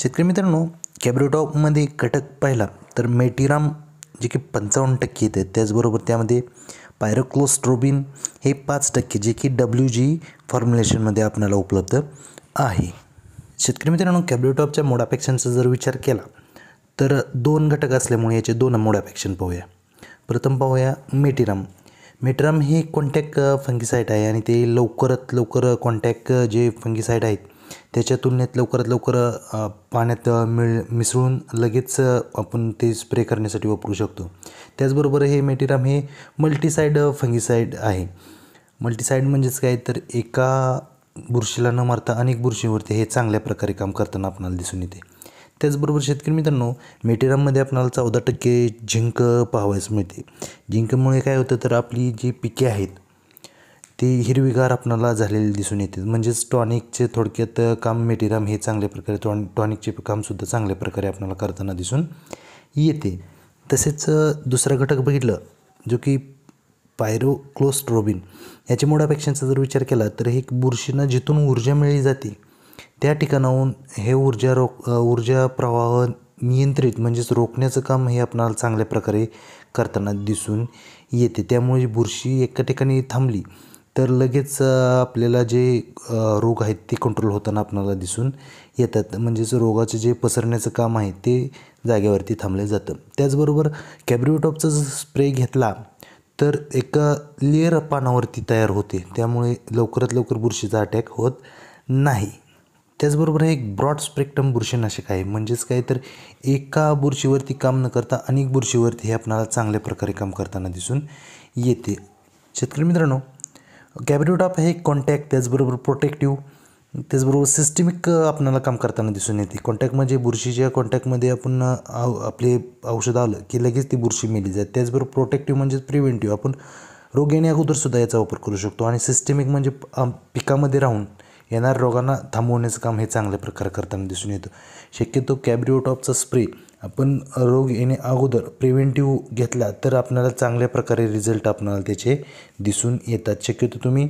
शेतकरी मित्रांनो कॅब्रिटॉपमध्ये घटक पाहिला तर मेटीराम जे की पंचावन्न टक्के येते त्याचबरोबर त्यामध्ये पायरोक्लोस्ट्रोबिन हे पाच टक्के जे की डब्ल्यू जी फॉर्म्युलेशनमध्ये आपल्याला उपलब्ध आहे शेतकरी मित्रांनो कॅब्रिटॉपच्या मोडापेक्षांचा जर विचार केला तर दोन घटक असल्यामुळे याचे दोन मोडापेक्षण पाहूया प्रथम पाहूया मेटीराम मेटराम हे कॉन्टॅक्ट फंगिसाईट आहे आणि ते लवकरात लवकर कॉन्टॅक्ट जे फंगिसाईट आहेत त्याच्या तुलनेत लवकरात लवकर पाण्यात मिळ मिसळून लगेच आपण ते स्प्रे करण्यासाठी वापरू शकतो त्याचबरोबर हे मेटिराम हे मल्टीसाईड फंगीसाईड आहे मल्टीसाईड म्हणजेच काय तर एका बुरशीला न मारता अनेक बुरशीवरती हे चांगल्या प्रकारे काम करताना आपणाला दिसून येते त्याचबरोबर शेतकरी मित्रांनो मेटेरियममध्ये आपणाला चौदा टक्के झिंक पाहावयास मिळते झिंकमुळे काय होतं तर आपली जी पिके आहेत ती हिरवीगार आपणाला झालेली दिसून येते म्हणजेच टॉनिकचे थोडक्यात काम मेटेरियम हे चांगल्या प्रकारे टॉन टॉनिकचे कामसुद्धा चांगल्या प्रकारे आपल्याला करताना दिसून येते तसेच दुसरा घटक बघितलं जो की पायरोक्लोस्ट्रोबिन याच्या मुळापेक्षांचा जर विचार केला तर हे बुरशींना जिथून ऊर्जा मिळली जाते त्या ठिकाणाहून हे ऊर्जा रोक ऊर्जा प्रवाह नियंत्रित म्हणजेच रोखण्याचं काम हे आपणाला चांगल्या प्रकारे करताना दिसून येते त्यामुळे बुरशी एका ठिकाणी थांबली तर लगेच आपल्याला जे रोग आहेत ते कंट्रोल होताना आपल्याला दिसून येतात म्हणजेच रोगाचे जे पसरण्याचं काम आहे ते जागेवरती थांबले जातं त्याचबरोबर कॅब्रिओटॉपचा जर स्प्रे घेतला तर एका लेअर पानावरती तयार होते त्यामुळे लवकरात लवकर बुरशीचा अटॅक होत नाही त्याचबरोबर हे एक ब्रॉड स्पेक्ट्रम बुरशीनाशक आहे म्हणजेच काय तर एका बुरशीवरती काम न करता अनेक बुरशीवरती हे आपणाला चांगल्या प्रकारे काम करताना दिसून येते शेतकरी मित्रांनो ऑफ हे कॉन्टॅक्ट त्याचबरोबर प्रोटेक्टिव्ह त्याचबरोबर सिस्टमिक आपल्याला काम करताना दिसून येते कॉन्टॅक्ट म्हणजे बुरशीच्या कॉन्टॅक्टमध्ये आपण आपले औषधं आलं की लगेच ती बुरशी मिली जाते त्याचबरोबर प्रोटेक्टिव्ह म्हणजेच प्रिव्हेंटिव्ह आपण रोग येण्या अगोदरसुद्धा याचा वापर करू शकतो आणि सिस्टमिक म्हणजे पिकामध्ये राहून येणाऱ्या रोगांना थांबवण्याचं काम हे चांगल्या प्रकारे करताना दिसून येतं शक्यतो कॅब्रिओटॉपचा स्प्रे आपण रोग येणे अगोदर प्रिव्हेंटिव्ह घेतला तर आपल्याला चांगल्या प्रकारे रिझल्ट आपणाला त्याचे दिसून येतात शक्यतो तुम्ही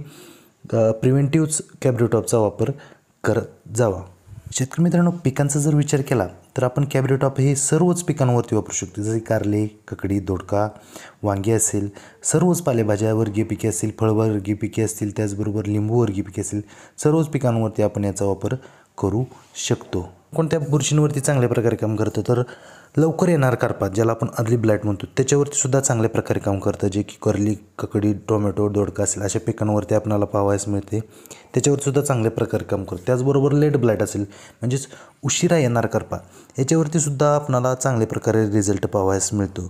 प्रिव्हेंटिव्हच कॅब्रेटॉपचा वापर करत जावा शेतकरी मित्रांनो पिकांचा जर विचार केला तर आपण कॅब्रिटॉप हे सर्वच पिकांवरती वापरू शकतो जसे कारले ककडी दोडका वांगी असेल सर्वच पालेभाज्यावर्गीय पिके असतील फळवर्गीय पिके असतील त्याचबरोबर लिंबूवर्गीय पिके असतील सर्वच पिकांवरती आपण याचा वापर करू शकतो कोणत्या बुरशींवरती चांगल्या प्रकारे काम करतं तर लवकर येणार कारपात ज्याला आपण अदली ब्लॅट म्हणतो त्याच्यावरती सुद्धा चांगल्या प्रकारे काम करतं जे की करली ककडी टोमॅटो दोडका असेल अशा पिकांवरती आपणाला पाहायस मिळते त्याच्यावर सुद्धा चांगल्या प्रकारे काम करतो त्याचबरोबर लेट ब्लॅट असेल म्हणजेच उशिरा येणार करपा याच्यावरती सुद्धा आपणाला चांगल्या प्रकारे रिझल्ट पाहायस मिळतो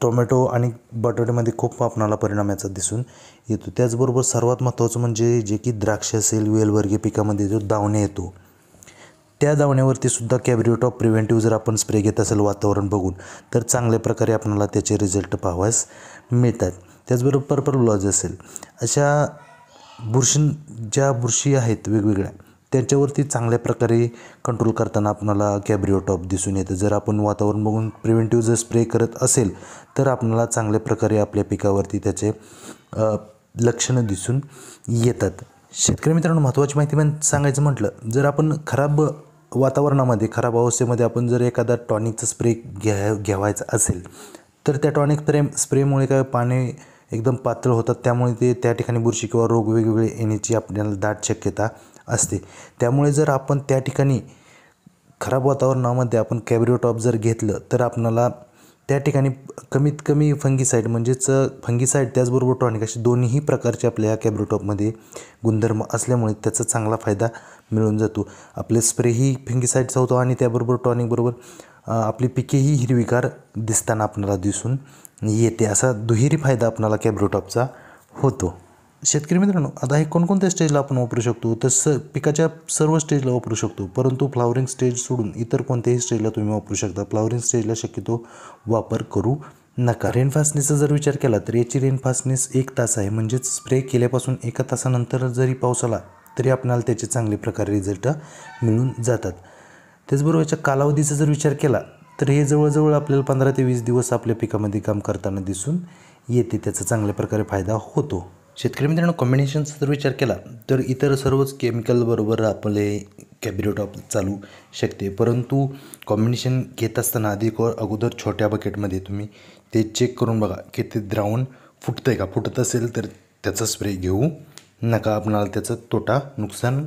टोमॅटो आणि बटाट्यामध्ये खूप आपणाला परिणाम याचा दिसून येतो त्याचबरोबर सर्वात महत्त्वाचं म्हणजे जे की द्राक्ष असेल वेलवर्गीय पिकामध्ये जो दावणे येतो त्या दावण्यावरती सुद्धा कॅब्रिओट प्रिव्हेंटिव्ह जर आपण स्प्रे घेत असेल वातावरण बघून तर चांगल्या प्रकारे आपल्याला त्याचे रिझल्ट पाहावयास मिळतात त्याचबरोबर पर्पल ब्लॉज असेल अशा बुरशीं ज्या बुरशी आहेत वेगवेगळ्या त्यांच्यावरती चांगल्या प्रकारे कंट्रोल करताना आपणाला कॅब्रिओटॉप दिसून येतं जर आपण वातावरण बघून प्रिव्हेंटिव्ह जर स्प्रे करत असेल तर आपल्याला चांगल्या प्रकारे आपल्या पिकावरती त्याचे लक्षणं दिसून येतात शेतकरी मित्रांनो महत्त्वाची माहिती मी सांगायचं म्हटलं जर आपण खराब वातावरणामध्ये खराब अवस्थेमध्ये आपण जर एखादा टॉनिकचा स्प्रे घ्या घ्यावायचा असेल तर त्या टॉनिक स्प्रे स्प्रेमुळे काय पाणी एकदम पातळ होतात त्यामुळे ते त्या ठिकाणी बुरशी किंवा रोग वेगवेगळे येण्याची आपल्याला दाट शक्यता असते त्यामुळे जर आपण त्या ठिकाणी खराब वातावरणामध्ये आपण कॅब्रिओटॉप जर घेतलं तर आपणाला त्या ठिकाणी कमीत कमी फंगीसाईड म्हणजेच फंगीसाईड त्याचबरोबर टॉनिक अशी दोन्ही प्रकारचे आपल्या या कॅब्रोटॉपमध्ये गुणधर्म असल्यामुळे त्याचा चांगला फायदा मिळून जातो आपले स्प्रेही फंगीसाईडचा होतो आणि त्याबरोबर टॉनिकबरोबर आपली पिकेही हिरवीगार दिसताना आपल्याला दिसून येते असा दुहेरी फायदा आपणाला कॅब्रोटॉपचा होतो शेतकरी मित्रांनो आता हे कोणकोणत्या स्टेजला आपण वापरू शकतो तर स पिकाच्या सर्व स्टेजला वापरू शकतो परंतु फ्लावरिंग स्टेज सोडून इतर कोणत्याही स्टेजला तुम्ही वापरू शकता फ्लावरिंग स्टेजला शक्यतो वापर करू नका रेनफास्टनेसचा जर विचार केला तर याची रेनफासनेस एक तास आहे म्हणजेच स्प्रे केल्यापासून एका तासानंतर जरी पाऊस आला तरी आपल्याला त्याचे चांगले प्रकारे रिझल्ट मिळून जातात त्याचबरोबर याच्या कालावधीचा जर विचार केला तर हे जवळजवळ आपल्याला पंधरा ते वीस दिवस आपल्या पिकामध्ये काम करताना दिसून येते त्याचा चांगल्या प्रकारे फायदा होतो शेतकरी मित्रांनो कॉम्बिनेशनचा जर विचार केला तर इतर सर्वच केमिकलबरोबर आपले कॅबिरेटॉप चालू शकते परंतु कॉम्बिनेशन घेत असताना आधी अगोदर छोट्या बकेटमध्ये तुम्ही ते चेक करून बघा की ते द्रावण फुटतं आहे का फुटत असेल तर त्याचा स्प्रे घेऊ नका आपणाला त्याचा तोटा नुकसान